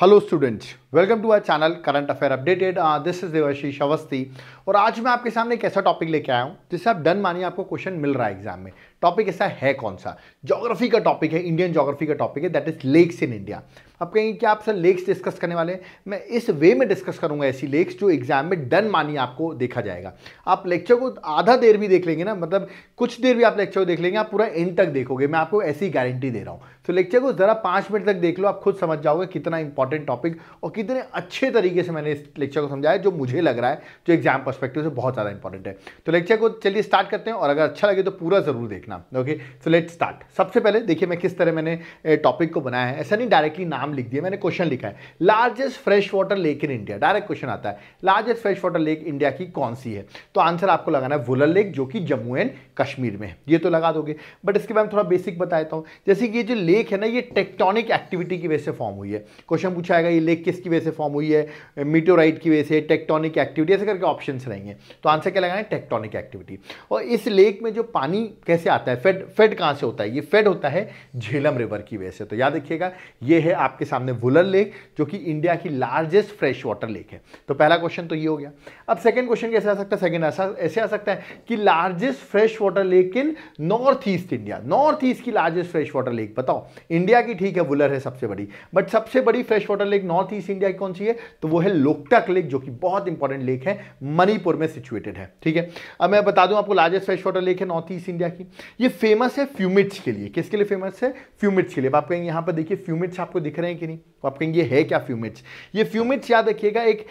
hello students welcome to our channel current affair updated this is Devashish Awasthi और आज मैं आपके सामने एक ऐसा टॉपिक लेके आया हूँ जिससे आप डन मानिए आपको क्वेश्चन मिल रहा है एग्जाम में टॉपिक ऐसा है कौन सा जोग्राफी का टॉपिक है इंडियन जोग्राफी का टॉपिक है that is lakes in India आप कहेंगे क्या आप सर लेक्स डिस्कस करने वाले हैं मैं इस वे में डिस्कस करूंगा ऐसी लेक्स जो एग्जाम में डन मानिए आपको देखा जाएगा आप लेक्चर को आधा देर भी देख लेंगे ना मतलब कुछ देर भी आप लेक्चर को देख लेंगे आप पूरा एंड तक देखोगे मैं आपको ऐसी गारंटी दे रहा हूँ तो लेक्चर को जरा पाँच मिनट तक देख लो आप खुद समझ जाओगे कितना इंपॉर्टेंट टॉपिक और कितने अच्छे तरीके से मैंने इस लेक्चर को समझाया जो मुझे लग रहा है जो एग्जाम परस्पेक्टिव से बहुत ज़्यादा इंपॉर्टेंट है तो लेक्चर को चलिए स्टार्ट करते हैं और अगर अच्छा लगे तो पूरा ज़रूर देखना ओके सो लेट स्टार्ट सबसे पहले देखिए मैं किस तरह मैंने टॉपिक को बनाया है ऐसा नहीं डायरेक्टली नाम लिख दिया मैंने क्वेश्चन लिखा है largest fresh water lake in India direct question आता है largest fresh water lake India की कौन सी है तो आंसर आपको लगाना है वुलर लेक जो कि जम्मू एंड कश्मीर में ये तो लगा दोगे बट इसके बारे में थोड़ा बेसिक बताता हूँ जैसे कि ये जो लेक है ना ये टेक्टोनिक एक्टिविटी की वजह से फॉर्म हुई है क्वेश्चन पूछा जाएगा ये लेक किसकी की वजह से फॉर्म हुई है मीटोराइट की वजह से टेक्टोनिक एक्टिविटी ऐसे करके ऑप्शन रहेंगे तो आंसर क्या लगाएं टेक्टोनिक एक्टिविटी और इस लेक में जो पानी कैसे आता है फेड फेड कहाँ से होता है ये फेड होता है झेलम रिवर की वजह से तो याद रखिएगा ये है आपके सामने वुलर लेक जो कि इंडिया की लार्जेस्ट फ्रेश वाटर लेक है तो पहला क्वेश्चन तो ये हो गया अब सेकेंड क्वेश्चन कैसे आ सकता है सेकेंड ऐसे आ सकता है कि largest fresh water lake in north east India north east की लार्जेस्ट फ्रेश वाटर लेक बताओ इंडिया की ठीक है वुलर है सबसे बड़ी बट सबसे बड़ी fresh water lake north east की कौन सी है तो वो है लोकटक लेक जो कि बहुत इंपॉर्टेंट लेक है मणिपुर में सिचुएटेड है ठीक है अब मैं बता दूं आपको लार्जेस्ट फ्रेश वाटर लेक है नॉर्थ ईस्ट इंडिया की ये फेमस है फ्यूमिट्स के लिए किसके लिए फेमस है फ्यूमिट्स के लिए आप कहेंगे यहां पर देखिए फ्यूमिट्स आपको दिख रहे हैं कि नहीं तो आप कहेंगे है क्या फ्यूमिट्स ये फ्यूमिट्स याद रखिएगा एक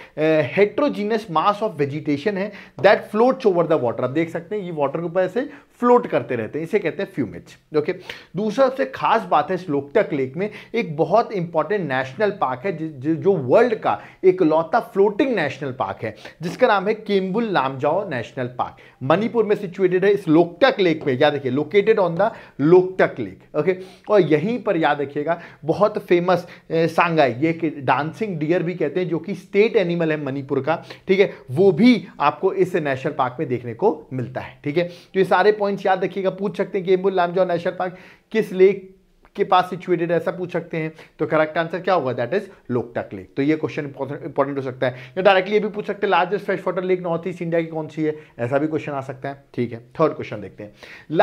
हेट्रोजीनियस मास ऑफ वेजिटेशन है that floats over the water आप देख सकते हैं ये वाटर के ऊपर ऐसे फ्लोट करते रहते हैं इसे कहते हैं फ्यूमिट्स ओके दूसरा सबसे खास बात है स्लोकटक लेक में एक बहुत इंपॉर्टेंट नेशनल पार्क है जो वर्ल्ड का एक लौता फ्लोटिंग नेशनल पार्क है जिसका नाम है केम्बुल लामजाओ नेशनल पार्क मणिपुर में सिचुएटेड है इस लोकटक लेक में याद रखिए located on the Loktak lake okay और यहीं पर याद रखिएगा बहुत फेमस सांगाई ये डांसिंग डियर भी कहते हैं जो कि स्टेट एनिमल है मणिपुर का ठीक है वो भी आपको इस नेशनल पार्क में देखने को मिलता है ठीक है तो ये सारे पॉइंट्स याद रखिएगा पूछ सकते हैं कि एम्बुल लामजॉ नेशनल पार्क किस लेक के पास सिचुएटेड ऐसा पूछ सकते हैं तो करेक्ट आंसर क्या होगा दैट इज लोकटक लेक तो ये क्वेश्चन इंपॉर्टेंट हो सकता है या डायरेक्टली ये भी पूछ सकते हैं largest fresh water lake north east India की कौन सी है ऐसा भी क्वेश्चन आ सकता है ठीक है थर्ड क्वेश्चन देखते हैं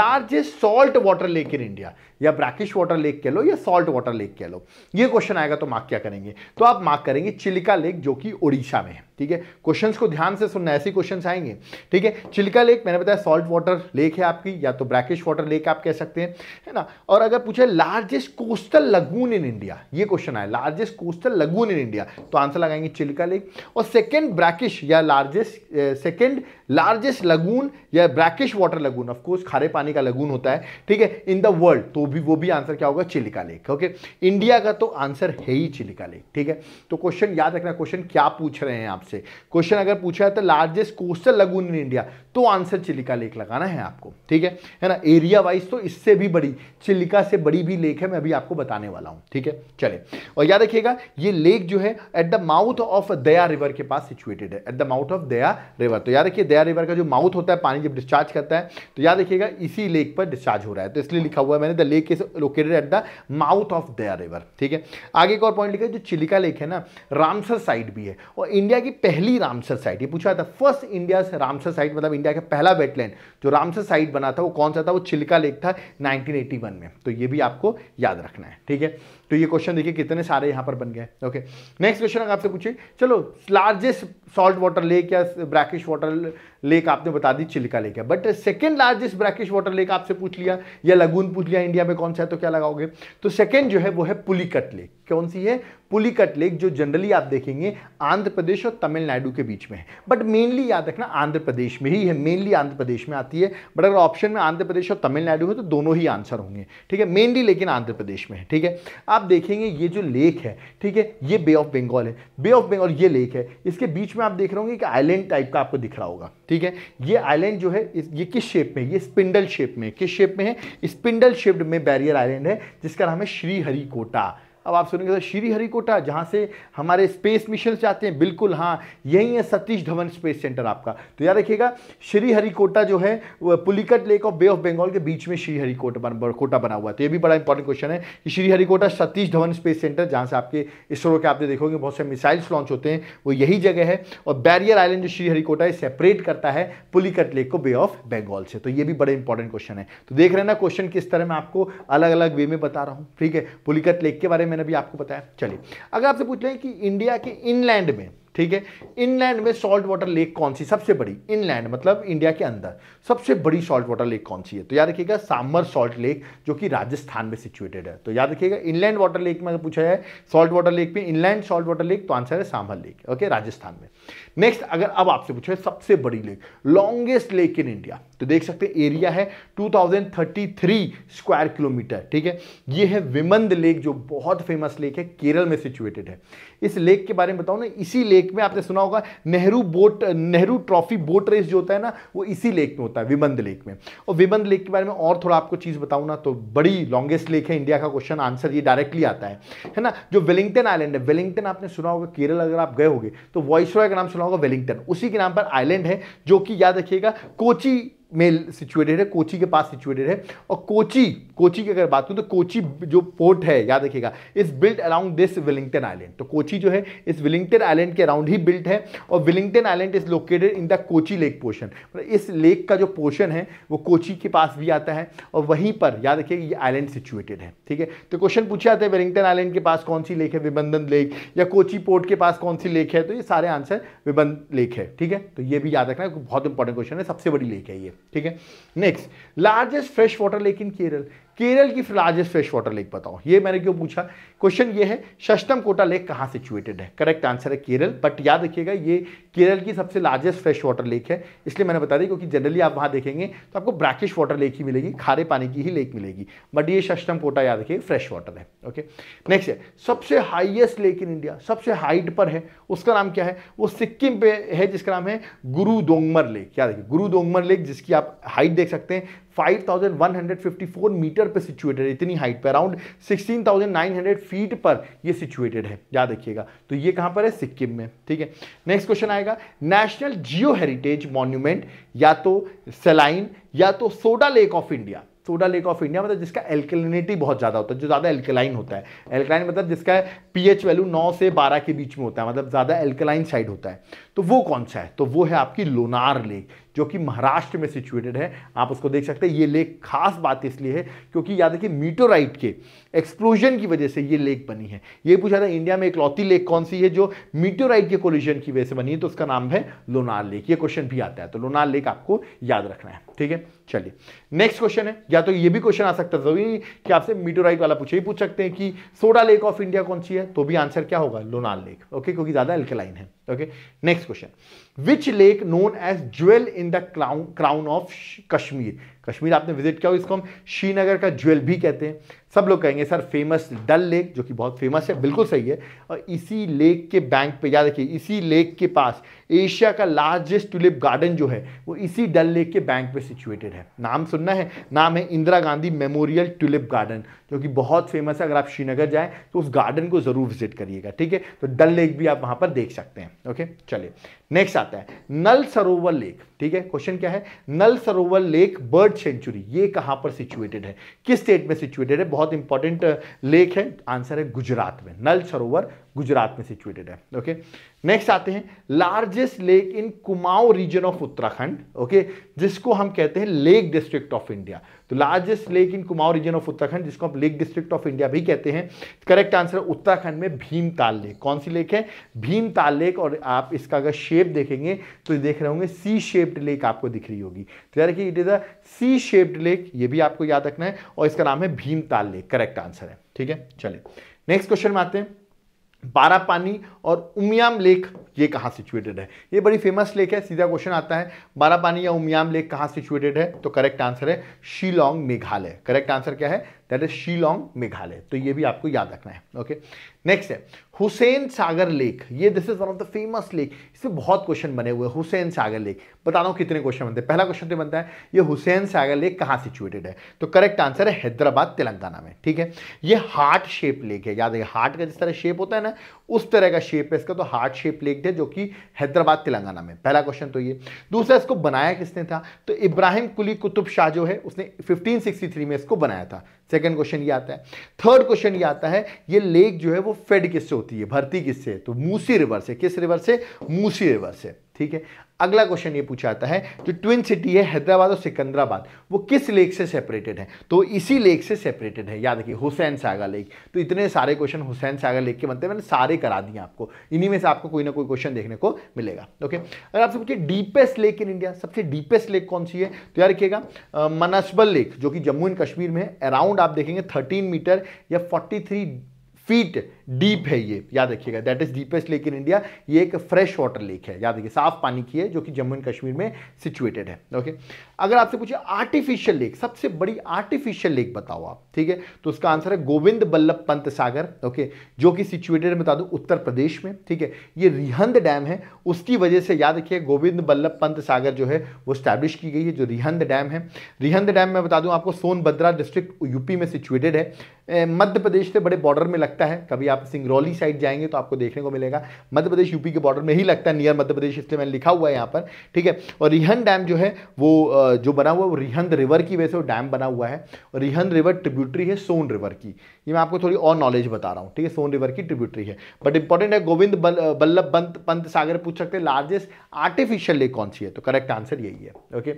largest salt water lake in India या ब्रैकिश वाटर लेक कह लो या सॉल्ट वाटर लेक कह लो ये क्वेश्चन आएगा तो मार्क क्या करेंगे तो आप मार्क करेंगे चिलिका लेक जो कि उड़ीसा में है ठीक है क्वेश्चंस को ध्यान से सुनना ऐसे क्वेश्चंस आएंगे ठीक है चिल्का लेक मैंने बताया सॉल्ट वाटर लेक है आपकी या तो ब्रैकिश वाटर लेक आप कह सकते हैं है ना और अगर पूछे largest coastal lagoon in India ये क्वेश्चन आया largest coastal lagoon in India तो आंसर लगाएंगे चिल्का लेक और सेकेंड ब्रैकिश या largest second eh, largest lagoon या ब्रैकिश वाटर लगून ऑफकोर्स खारे पानी का लगून होता है ठीक है इन द वर्ल्ड तो भी वो भी आंसर क्या होगा चिलिका लेक ओके इंडिया का तो आंसर है ही चिलिका लेक ठीक है तो क्वेश्चन याद रखना क्वेश्चन क्या पूछ रहे हैं आपसे क्वेश्चन अगर पूछा है तो largest coastal lagoon in India तो आंसर चिलिका लेक लगाना है आपको ठीक है है ना एरिया वाइज तो इससे भी बड़ी चिलिका से बड़ी भी लेक है मैं अभी आपको बताने वाला हूँ ठीक है चले और याद रखिएगा ये लेक जो है at the mouth of Daya river के पास सिचुएटेड है at the mouth of Daya river तो याद रखिए दया रिवर का जो माउथ होता है पानी जब डिस्चार्ज करता है तो याद रखिएगा इसी लेक पर डिस्चार्ज हो रहा है तो इसलिए लिखा हुआ है मैंने the lake is located at the mouth of Daya river ठीक है आगे एक और पॉइंट लिखा है जो चिलिका लेक है ना रामसर साइट भी है और इंडिया की पहली रामसर साइट ये पूछा था फर्स्ट इंडिया रामसर साइट मतलब इंडिया का पहला वेटलैंड जो रामसर साइट बना था वो कौन सा था वो चिलिका लेक था नाइनटीन में तो ये भी आपको याद रखना है ठीक है तो ये क्वेश्चन देखिए कितने सारे यहां पर बन गए ओके नेक्स्ट क्वेश्चन आपसे पूछे चलो लार्जेस्ट सॉल्ट वाटर लेक या ब्रैकिश वाटर लेक आपने बता दी चिलका लेक है but second largest brackish water lake आपसे पूछ लिया या लगून पूछ लिया इंडिया में कौन सा है तो क्या लगाओगे तो सेकेंड जो है वो है पुलिकट लेक कौन सी है पुलिकट लेक जो जनरली आप देखेंगे आंध्र प्रदेश और तमिलनाडु के बीच में है बट मेनली याद रखना आंध्र प्रदेश में ही है मेनली आंध्र प्रदेश में आती है बट अगर ऑप्शन में आंध्र प्रदेश और तमिलनाडु है तो दोनों ही आंसर होंगे ठीक है मेनली लेकिन आंध्र प्रदेश में है ठीक है आप देखेंगे ये जो लेक है ठीक है ये बे ऑफ बंगाल है बे ऑफ बंगाल ये लेक है इसके बीच में आप देख रहे होंगे कि आइलैंड टाइप का आपको दिख रहा होगा ठीक है ये आइलैंड जो है ये किस शेप में ये स्पिंडल शेप में किस शेप में है स्पिंडल शेप्ड में बैरियर आइलैंड है जिसका नाम है श्रीहरिकोटा अब आप सुनेंगे तो श्री हरिकोटा जहाँ से हमारे स्पेस मिशन जाते हैं बिल्कुल हाँ यही है सतीश धवन स्पेस सेंटर आपका तो याद रखिएगा श्री हरिकोटा जो है पुलिकट लेक और बे ऑफ बंगाल के बीच में श्री हरिकोटा बन, कोटा बना हुआ है तो ये भी बड़ा इंपॉर्टेंट क्वेश्चन है कि Sriharikota Satish Dhawan space centre जहाँ से आपके इसरो के आपने देखोगे बहुत से मिसाइल्स लॉन्च होते हैं वो यही जगह है और बैरियर आइलैंड जो श्री हरिकोटा है सेपरेट करता है पुलिकट लेक को बे ऑफ बंगाल से तो ये भी बड़े इंपॉर्टेंट क्वेश्चन है तो देख रहे ना क्वेश्चन किस तरह मैं आपको अलग अलग वे में बता रहा हूँ ठीक है पुलिकट लेक के बारे में मैंने अभी आपको बताया चलिए अगर आपसे पूछ रहे हैं कि इंडिया के इनलैंड में ठीक है इनलैंड में सॉल्ट वाटर लेक कौन सी सबसे बड़ी इनलैंड मतलब इंडिया के अंदर सबसे बड़ी सॉल्ट वाटर लेक कौन सी है तो याद रखिएगा सामर सॉल्ट लेक जो कि राजस्थान में सिचुएटेड है तो याद रखिएगा इनलैंड वाटर लेक में पूछा है सॉल्ट वाटर लेक में इनलैंड सॉल्ट वाटर लेक तो आंसर है सामर लेक ओके राजस्थान में नेक्स्ट अगर अब आपसे पूछो सबसे बड़ी lake longest lake in India तो देख सकते हैं एरिया है 2033 स्क्वायर किलोमीटर ठीक है ये है विमंद लेक जो बहुत फेमस लेक है केरल में सिचुएटेड है इस लेक के बारे में बताओ ना इसी लेक में आपने सुना होगा Nehru boat Nehru trophy boat race जो होता है ना वो इसी लेक में होता है विमंद लेक में और विमंद लेक के बारे में और थोड़ा आपको चीज़ बताऊँ ना तो बड़ी लॉन्गेस्ट लेक है इंडिया का क्वेश्चन आंसर ये डायरेक्टली आता है है ना जो वेलिंगटन आइलैंड है वेलिंगटन आपने सुना होगा केरल अगर आप गए होगे तो वॉइस का नाम सुना होगा वेलिंगटन उसी के नाम पर आइलैंड है जो कि याद रखिएगा कोची में सिचुएटेड है कोची के पास सिचुएटेड है और कोची कोची की अगर बात करूँ तो कोची जो पोर्ट है याद रखिएगा is built around this Willingdon island तो कोची जो है इस विलिंगटन आइलैंड के अराउंड ही बिल्ट है और Willingdon island is located in the Kochi lake portion इस लेक का जो पोर्शन है वो कोची के पास भी आता है और वहीं पर याद रखिए ये आइलैंड सिचुएटेड है ठीक है तो क्वेश्चन पूछे जाते हैं विलिंगटन आइलैंड के पास कौन सी लेक है विबंधन लेक या कोची पोर्ट के पास कौन सी लेक है तो ये सारे आंसर विबंध लेक है ठीक है तो ये भी याद रखना बहुत इंपॉर्टेंट क्वेश्चन है सबसे बड़ी लेक है ये ठीक है next largest fresh water lake in Kerala Kerala की लार्जेस्ट फ्रेश वाटर लेक बताओ ये मैंने क्यों पूछा क्वेश्चन ये है शष्टम कोटा लेक कहाँ सिचुएटेड है करेक्ट आंसर है केरल बट याद रखिएगा ये केरल की सबसे लार्जेस्ट फ्रेश वाटर लेक है इसलिए मैंने बता दी क्योंकि जनरली आप वहाँ देखेंगे तो आपको ब्रैकिश वाटर लेक ही मिलेगी खारे पानी की ही लेक मिलेगी बट ये शष्टम कोटा याद रखिए फ्रेश वाटर है ओके नेक्स्ट है सबसे हाइएस्ट लेक इन इंडिया सबसे हाइट पर है उसका नाम क्या है वो सिक्किम पे है जिसका नाम है गुरु दोंगमर लेक याद रखिए गुरु दोंगमर लेक जिसकी आप हाइट देख सकते हैं 5154 मीटर पर सिचुएटेड है इतनी हाइट पर अराउंड 16,900 फीट पर ये सिचुएटेड है याद रखिएगा तो ये कहां पर है सिक्किम में ठीक है नेक्स्ट क्वेश्चन आएगा नेशनल जियो हेरिटेज मॉन्यूमेंट या तो सेलाइन या तो soda lake of India soda lake of India मतलब जिसका एल्कलिनिटी बहुत ज़्यादा होता है जो ज़्यादा एल्कलाइन होता है एल्कलाइन मतलब जिसका पीएच वैल्यू 9 से 12 के बीच में होता है मतलब ज़्यादा एल्कलाइन साइड होता है तो वो कौन सा है तो वो है आपकी लोनार लेक जो कि महाराष्ट्र में सिचुएटेड है आप उसको देख सकते हैं ये लेक खास बात इसलिए है क्योंकि याद रखिए मीटोराइट के एक्सप्लोजन की वजह से ये लेक बनी है ये पूछा था इंडिया में इकलौती लेक कौन सी है जो मीटोराइट के कोलिजन की वजह से बनी है तो उसका नाम है लोनार लेक ये क्वेश्चन भी आता है तो लोनार लेक आपको याद रखना है ठीक है चलिए नेक्स्ट क्वेश्चन है या तो ये भी क्वेश्चन आ सकता है जरूरी कि आपसे मीटोराइट वाला पूछे ही पूछ सकते हैं कि सोडा लेक ऑफ इंडिया कौन सी है तो भी आंसर क्या होगा लोनाल लेक ओके क्योंकि ज्यादा एल्केलाइन है okay next question which lake known as jewel in the crown crown of Kashmir Kashmir आपने विजिट किया हो इसको हम श्रीनगर का ज्वेल भी कहते हैं सब लोग कहेंगे सर फेमस डल लेक जो कि बहुत फेमस है बिल्कुल सही है और इसी लेक के बैंक पे याद रखिए इसी लेक के पास एशिया का लार्जेस्ट टूलिप गार्डन जो है वो इसी डल लेक के बैंक पे सिचुएटेड है नाम सुनना है नाम है Indira Gandhi memorial tulip garden जो कि बहुत फेमस है अगर आप श्रीनगर जाएँ तो उस गार्डन को ज़रूर विजिट करिएगा ठीक है तो डल लेक भी आप वहाँ पर देख सकते हैं ओके चलिए नेक्स्ट आता है नल सरोवर लेक ठीक है क्वेश्चन क्या है नल सरोवर लेक बर्ड सेंचुरी ये कहाँ पर सिचुएटेड है किस स्टेट में सिचुएटेड है बहुत बहुत इंपॉर्टेंट uh, लेक है आंसर है गुजरात में नल सरोवर गुजरात में सिचुएटेड है ओके नेक्स्ट आते हैं largest lake in Kumaon region of Uttarakhand okay जिसको हम कहते हैं लेक डिस्ट्रिक्ट ऑफ इंडिया तो largest lake in Kumaon region of Uttarakhand जिसको हम लेक डिस्ट्रिक्ट ऑफ इंडिया भी कहते हैं करेक्ट आंसर उत्तराखंड में भीमताल लेक कौन सी लेक है भीमताल लेक और आप इसका अगर शेप देखेंगे तो देख रहे होंगे सी शेप्ड लेक आपको दिख रही होगी तो यार कि it is a C shaped lake ये भी आपको याद रखना है और इसका नाम है भीमताल लेक करेक्ट आंसर है ठीक है चलिए नेक्स्ट क्वेश्चन में आते हैं बारापानी और उमियाम लेक ये कहाँ सिचुएटेड है ये बड़ी फेमस लेक है सीधा क्वेश्चन आता है बारापानी या उमियाम लेक कहाँ सिचुएटेड है तो करेक्ट आंसर है शिलोंग मेघालय करेक्ट आंसर क्या है दैट इज शिलोंग मेघालय तो ये भी आपको याद रखना है ओके नेक्स्ट है हुसैन सागर लेक ये this is one of the famous lake इसमें बहुत क्वेश्चन बने हुए हुसैन सागर लेक बता रहा हूँ कितने क्वेश्चन बनते हैं पहला क्वेश्चन तो बनता है ये हुसैन सागर लेक कहाँ सिचुएटेड है तो करेक्ट आंसर है हैदराबाद तेलंगाना में ठीक है ये हार्ट शेप लेक है याद है हार्ट का जिस तरह शेप होता है ना उस तरह का शेप है इसका तो हार्ट शेप लेक है जो कि हैदराबाद तेलंगाना में पहला क्वेश्चन तो ये दूसरा इसको बनाया किसने था तो इब्राहिम कुली कुतुब शाह जो है उसने फिफ्टीन में इसको बनाया था सेकंड क्वेश्चन ये आता है थर्ड क्वेश्चन ये आता है ये लेक जो है वो फेड किससे होती है भर्ती किससे तो मूसी रिवर से किस रिवर से मूसी रिवर से ठीक है अगला क्वेश्चन ये पूछा जाता है जो ट्विन सिटी है हैदराबाद और सिकंदराबाद वो किस लेक से सेपरेटेड है तो इसी लेक से सेपरेटेड है याद रखिए हुसैन सागर लेक तो इतने सारे क्वेश्चन हुसैन सागर लेक के बनते हैं मैंने सारे करा दिए आपको इन्हीं में से आपको कोई ना कोई क्वेश्चन देखने को मिलेगा ओके अगर आपसे पूछिए डीपेस्ट लेक इन इंडिया सबसे डीपेस्ट लेक कौन सी है तो याद रखिएगा मनसबल लेक जो कि जम्मू एंड कश्मीर में अराउंड आप देखेंगे थर्टीन मीटर या फोर्टी फीट डीप है ये याद रखिएगा that is deepest lake in India ये एक फ्रेश वाटर लेक है याद रखिए साफ पानी की है जो कि जम्मू एंड कश्मीर में सिचुएटेड है ओके अगर आपसे पूछे आर्टिफिशियल लेक सबसे बड़ी आर्टिफिशियल लेक बताओ आप ठीक है तो उसका आंसर है गोविंद बल्लभ पंत सागर ओके जो कि सिचुएटेड बता दू उत्तर प्रदेश में ठीक है ये रिहंद डैम है उसकी वजह से याद रखिए गोविंद बल्लभ पंत सागर जो है वो स्टैब्लिश की गई है जो रिहंद डैम है रिहंद डैम में बता दूँ आपको सोनभद्रा डिस्ट्रिक्ट यूपी में सिचुएटेड है मध्य प्रदेश से बड़े बॉर्डर में लगता है कभी आप आप सिंगरौली साइड जाएंगे तो आपको देखने को मिलेगा मध्य प्रदेश यूपी के बॉर्डर में ही लगता है नियर मध्य प्रदेश इसलिए मैंने लिखा हुआ है यहाँ पर ठीक है और रिहन डैम जो है वो जो बना हुआ है वो रिहंद रिवर की वजह से वो डैम बना हुआ है और रिहंद रिवर ट्रिब्यूटरी है सोन रिवर की ये मैं आपको थोड़ी और नॉलेज बता रहा हूँ ठीक है सोन रिवर की ट्रिब्यूटरी है बट इंपॉर्टेंट है गोविंद बल्लभ पंत पंत सागर पूछ सकते हैं लार्जेस्ट आर्टिफिशियल लेक कौन सी है तो करेक्ट आंसर यही है ओके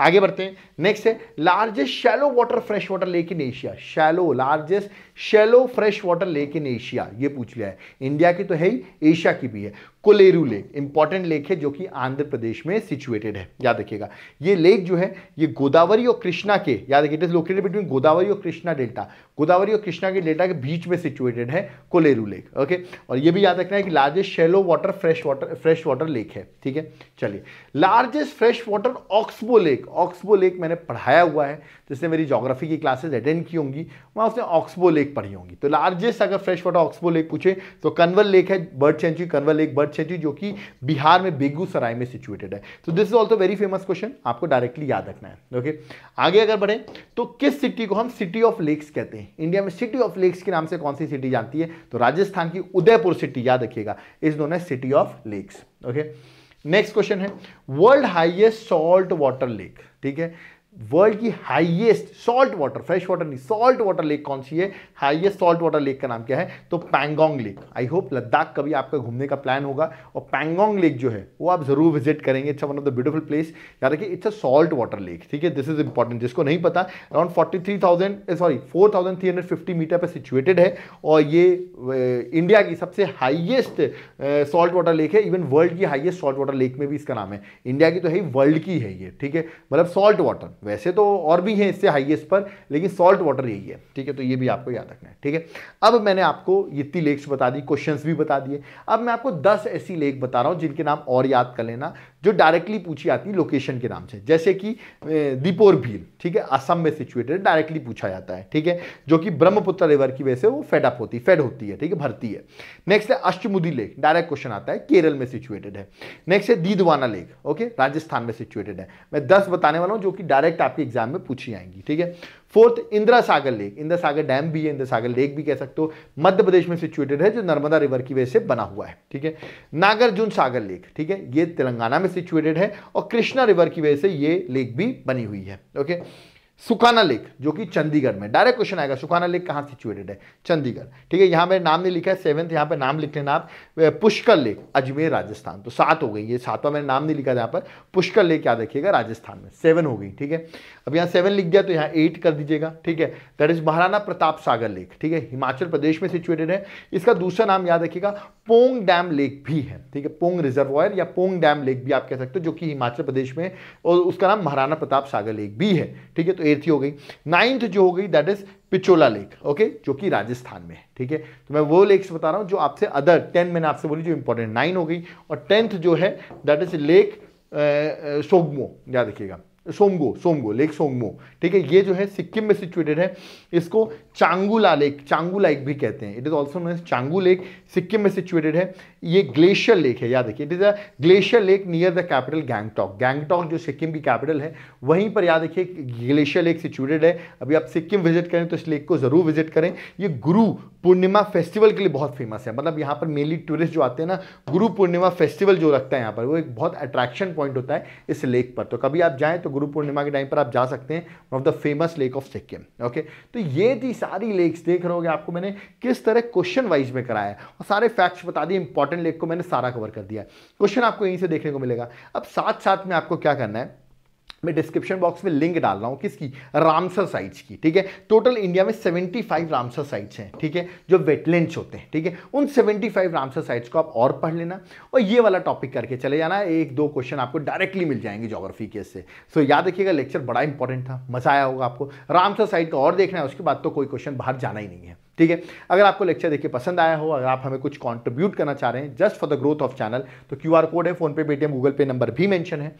आगे बढ़ते हैं नेक्स्ट है largest shallow water fresh water lake in Asia shallow largest shallow fresh water lake in Asia ये पूछ लिया है इंडिया की तो है ही एशिया की भी है कोलेरू लेक इंपॉर्टेंट लेक है जो कि आंध्र प्रदेश में सिचुएटेड है याद रखिएगा ये लेक जो है ये गोदावरी और कृष्णा के याद रखिए it is located between Godavari और कृष्णा डेल्टा गोदावरी और कृष्णा के डेल्टा के बीच में सिचुएटेड है कोलेरू लेक ओके और ये भी याद रखना है कि largest shallow water fresh water fresh water lake है ठीक है चलिए largest fresh water oxbow lake oxbow lake मैंने पढ़ाया हुआ है जिसने मेरी जोग्राफी की क्लासेज अटेंड की होंगी वहाँ उसने ऑक्सबो लेक पढ़ी होंगी तो लार्जेस्ट अगर फ्रेश वाटर ऑक्सबो लेक पूछे तो कन्वल लेक है bird sanctuary Kanwar lake bird sanctuary जो कि बिहार में बेगूसराय में सिचुएटेड है तो this is also very famous question आपको डायरेक्टली याद रखना है ओके आगे अगर बढ़े तो किस सिटी को हम सिटी ऑफ लेक्स कहते हैं इंडिया में सिटी ऑफ लेक्स के नाम से कौन सी सिटी जानती है तो राजस्थान की उदयपुर सिटी याद रखिएगा इस दोनों city of lakes okay next question है world highest salt water lake ठीक है वर्ल्ड की highest salt water fresh water नहीं सॉल्ट वाटर लेक कौन सी है हाईएस्ट सॉल्ट वाटर लेक का नाम क्या है तो Pangong lake I hope Ladakh का भी आपका घूमने का प्लान होगा और पैंगोंग लेक जो है वो आप जरूर विजिट करेंगे it's one of the beautiful place याद कि it's a salt water lake ठीक है दिस इज इंपॉर्टेंट जिसको नहीं पता around forty three thousand sorry four thousand three hundred fifty meter पर सिचुएटेड है और ये इंडिया eh, की सबसे हाइएस्ट सॉल्ट वाटर लेक है इवन वर्ल्ड की हाइएस्ट सॉल्ट वाटर लेक में भी इसका नाम है इंडिया की तो है वर्ल्ड की है ये ठीक है मतलब सॉल्ट वाटर वैसे तो और भी हैं इससे हाइएस्ट पर लेकिन सॉल्ट वाटर यही है ठीक है तो ये भी आपको याद रखना है ठीक है अब मैंने आपको इतनी लेक्स बता दी क्वेश्चन भी बता दिए अब मैं आपको दस ऐसी लेक बता रहा हूँ जिनके नाम और याद कर लेना जो डायरेक्टली पूछी जाती है लोकेशन के नाम से जैसे कि दीपोर भील ठीक है असम में सिचुएटेड डायरेक्टली पूछा जाता है ठीक है जो कि ब्रह्मपुत्र रिवर की वजह से वो फेड अप होती है फेड होती है ठीक है भरती है नेक्स्ट है अष्टमुदी लेक डायरेक्ट क्वेश्चन आता है केरल में सिचुएटेड है नेक्स्ट है दीदवाना लेक ओके राजस्थान में सिचुएटेड है मैं दस बताने वाला हूँ जो कि डायरेक्ट आपके एग्जाम में पूछी आएंगी ठीक है fourth Indira Sagar lake Indira Sagar dam भी है इंदिरा सागर लेक भी कह सकते हो मध्य प्रदेश में सिचुएटेड है जो नर्मदा रिवर की वजह से बना हुआ है ठीक है नागार्जुन सागर लेक ठीक है ये तेलंगाना में सिचुएटेड है और कृष्णा रिवर की वजह से ये लेक भी बनी हुई है ओके सुखाना लेक जो कि चंडीगढ़ में डायरेक्ट क्वेश्चन आएगा सुखाना लेक कहाँ सिचुएटेड है चंडीगढ़ ठीक है यहाँ मैंने नाम नहीं लिखा है सेवंथ यहाँ पे नाम लिख लेना आप पुष्कर लेक अजमेर राजस्थान तो सात हो गई ये सातवां मैंने नाम नहीं लिखा था यहाँ पर पुष्कर लेक याद रखिएगा राजस्थान में सेवन हो गई ठीक है अब यहाँ सेवन लिख दिया तो यहाँ एट कर दीजिएगा ठीक है that is Maharana Pratap Sagar lake ठीक है हिमाचल प्रदेश में सिचुएटेड है इसका दूसरा नाम याद रखिएगा पोंग डैम लेक भी है ठीक है पोंग रिजर्वॉयर या पोंग डैम लेक भी आप कह सकते हो जो कि हिमाचल प्रदेश में और उसका नाम महाराणा प्रताप सागर लेक भी है ठीक है तो एर्थ हो गई नाइन्थ जो हो गई that is Pichola lake okay जो कि राजस्थान में है ठीक है तो मैं वो लेक्स बता रहा हूँ जो आपसे अदर टेन मैंने आपसे बोली जो इंपॉर्टेंट नाइन हो गई और टेंथ जो है दैट इज लेक सोगमो याद रखिएगा सोमगो सोमगो लेक सोमगो ठीक है ये जो है सिक्किम में सिचुएटेड है इसको चांगुला लेक चांगू लाइक भी कहते हैं it is also known Changu lake Sikkim में सिचुएटेड है ये ग्लेशियर लेक है याद रखिए it is a glacier lake near the capital Gangtok Gangtok जो सिक्किम की कैपिटल है वहीं पर याद रखिए ग्लेशियर लेक सिचुएटेड है अभी आप सिक्किम विजिट करें तो इस लेक को ज़रूर विजिट करें ये गुरु पूर्णिमा फेस्टिवल के लिए बहुत फेमस है मतलब यहाँ पर मेनली टूरिस्ट जो आते हैं ना गुरु पूर्णिमा फेस्टिवल जो रखता है यहाँ पर वो एक बहुत अट्रैक्शन पॉइंट होता है इस लेक पर तो कभी आप जाएँ तो गुरु पूर्णिमा के टाइम पर आप जा सकते हैं one of the famous lake of Sikkim okay तो ये थी सारी लेक्स देख रहे हो आपको मैंने किस तरह क्वेश्चन वाइज में कराया और सारे फैक्ट्स बता दिए इंपॉर्टेंट लेक को मैंने सारा कवर कर दिया क्वेश्चन आपको यहीं से देखने को मिलेगा अब साथ साथ में आपको क्या करना है मैं डिस्क्रिप्शन बॉक्स में लिंक डाल रहा हूँ किसकी रामसर साइट्स की ठीक है टोटल इंडिया में 75 रामसर साइट्स हैं ठीक है जो वेटलैंड्स होते हैं ठीक है उन 75 रामसर साइट्स को आप और पढ़ लेना और ये वाला टॉपिक करके चले जाना एक दो क्वेश्चन आपको डायरेक्टली मिल जाएंगे जोग्राफी के से सो so, याद रखिएगा लेक्चर बड़ा इंपॉर्टेंट था मजा आया होगा आपको रामसर साइट का और देखना है उसके बाद तो कोई क्वेश्चन बाहर जाना ही नहीं है ठीक है अगर आपको लेक्चर देखिए पसंद आया हो अगर आप हमें कुछ कॉन्ट्रीब्यूट करना चाह रहे हैं just for the growth of channel तो क्यू कोड है PhonePe Paytm Google Pay number भी मैंशन है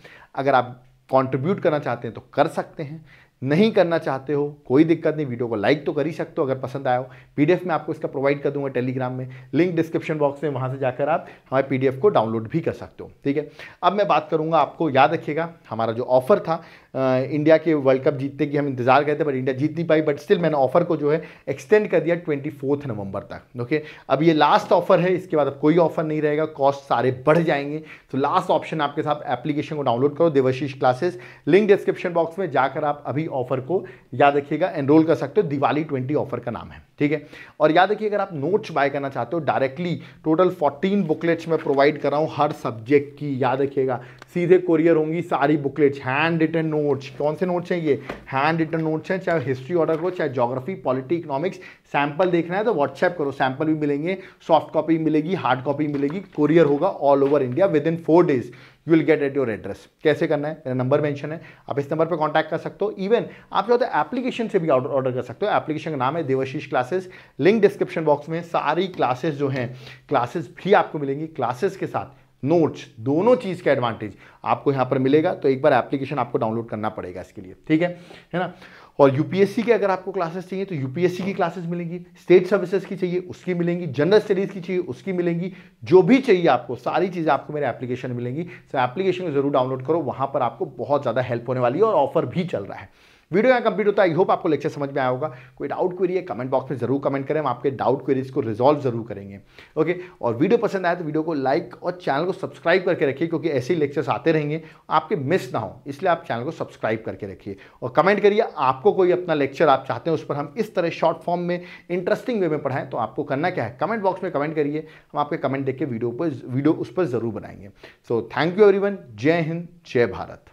अगर आप कंट्रीब्यूट करना चाहते हैं तो कर सकते हैं नहीं करना चाहते हो कोई दिक्कत नहीं वीडियो को लाइक तो कर ही सकते हो अगर पसंद आया हो पीडीएफ में आपको इसका प्रोवाइड कर दूंगा टेलीग्राम में लिंक डिस्क्रिप्शन बॉक्स में वहाँ से जाकर आप हमारे पीडीएफ को डाउनलोड भी कर सकते हो ठीक है अब मैं बात करूँगा आपको याद रखिएगा हमारा जो ऑफर था आ, इंडिया के वर्ल्ड कप जीतने की हम इंतजार करते बट इंडिया जीत नहीं पाई बट स्टिल मैंने ऑफर को जो है एक्सटेंड कर दिया ट्वेंटी नवंबर तक ओके अब ये लास्ट ऑफर है इसके बाद अब कोई ऑफर नहीं रहेगा कॉस्ट सारे बढ़ जाएंगे तो लास्ट ऑप्शन आपके साथ एप्लीकेशन को डाउनलोड करो Devashish classes link description box में जाकर आप अभी ऑफर को याद रखिएगा एनरोल कर सकते हो दिवाली ट्वेंटी ऑफर का नाम है ठीक है और याद रखिए अगर आप नोट्स बाय करना चाहते हो डायरेक्टली टोटल 14 बुकलेट्स मैं प्रोवाइड कर रहा हूँ हर सब्जेक्ट की याद रखिएगा सीधे कोरियर होंगी सारी बुकलेट्स हैंड रिटर्न नोट्स कौन से नोट्स हैं ये हैंड रिटर्न नोट्स हैं चाहे हिस्ट्री ऑर्डर हो चाहे जोग्राफी पॉलिटी इकोनॉमिक्स सैंपल देखना है तो व्हाट्सएप करो सैंपल भी मिलेंगे सॉफ्ट कॉपी मिलेगी हार्ड कॉपी मिलेगी कोरियर होगा all over India within four days you will get at your address कैसे करना है मेरा नंबर मेंशन है आप इस नंबर पर कॉन्टैक्ट कर सकते हो इवन आप चाहते हो एप्लीकेशन से भी ऑर्डर कर सकते हो एप्लीकेशन का नाम है Devashish classes link description box में सारी क्लासेस जो हैं क्लासेस भी आपको मिलेंगी क्लासेस के साथ नोट्स दोनों चीज़ का एडवांटेज आपको यहाँ पर मिलेगा तो एक बार एप्लीकेशन आपको डाउनलोड करना पड़ेगा इसके लिए ठीक है है ना और यूपीएससी के अगर आपको क्लासेस चाहिए तो यूपीएससी की क्लासेस मिलेंगी स्टेट सर्विसेज की चाहिए उसकी मिलेंगी जनरल स्टडीज़ की चाहिए उसकी मिलेंगी जो भी चाहिए आपको सारी चीज़ें आपको मेरे एप्लीकेशन मिलेंगी सर एप्लीकेशन को जरूर डाउनलोड करो वहाँ पर आपको बहुत ज़्यादा हेल्प होने वाली है और ऑफर भी चल रहा है वीडियो यहाँ कंप्लीट होता है आई होप आपको लेक्चर समझ में आया होगा कोई डाउट क्वेरी है कमेंट बॉक्स में जरूर कमेंट करें हम आपके डाउट क्वेरीज को रिजॉल्व जरूर करेंगे ओके और वीडियो पसंद आए तो वीडियो को लाइक और चैनल को सब्सक्राइब करके रखिए क्योंकि ऐसे ही लेक्चर्स आते रहेंगे आपके मिस ना हो इसलिए आप चैनल को सब्सक्राइब करके रखिए और कमेंट करिए आपको कोई अपना लेक्चर आप चाहते हैं उस पर हम इस तरह शॉर्ट फॉर्म में इंटरेस्टिंग वे में पढ़ाएं तो आपको करना क्या है कमेंट बॉक्स में कमेंट करिए हम आपके कमेंट देख के वीडियो पर वीडियो उस पर ज़रूर बनाएंगे सो थैंक यू एवरी जय हिंद जय भारत